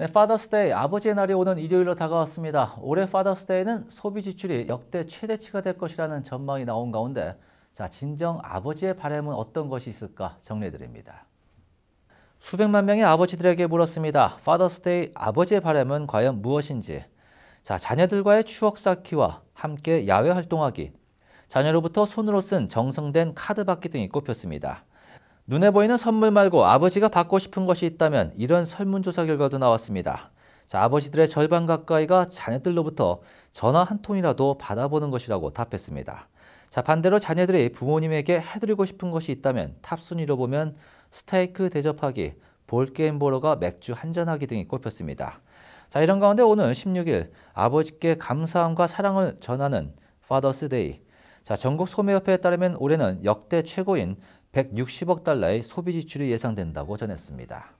네, 파더스데이 아버지의 날이 오는 일요일로 다가왔습니다. 올해 파더스데이는 소비 지출이 역대 최대치가 될 것이라는 전망이 나온 가운데 자, 진정 아버지의 바램은 어떤 것이 있을까 정리해 드립니다. 수백만 명의 아버지들에게 물었습니다. 파더스데이 아버지의 바램은 과연 무엇인지. 자, 자녀들과의 추억 쌓기와 함께 야외 활동하기, 자녀로부터 손으로 쓴 정성된 카드 받기 등이 꼽혔습니다. 눈에 보이는 선물 말고 아버지가 받고 싶은 것이 있다면 이런 설문조사 결과도 나왔습니다. 자, 아버지들의 절반 가까이가 자녀들로부터 전화 한 통이라도 받아보는 것이라고 답했습니다. 자, 반대로 자녀들이 부모님에게 해드리고 싶은 것이 있다면 탑순위로 보면 스테이크 대접하기, 볼게임 보러가 맥주 한잔하기 등이 꼽혔습니다. 자, 이런 가운데 오늘 16일 아버지께 감사함과 사랑을 전하는 파더스데이. 자, 전국 소매협회에 따르면 올해는 역대 최고인 160억 달러의 소비 지출이 예상된다고 전했습니다.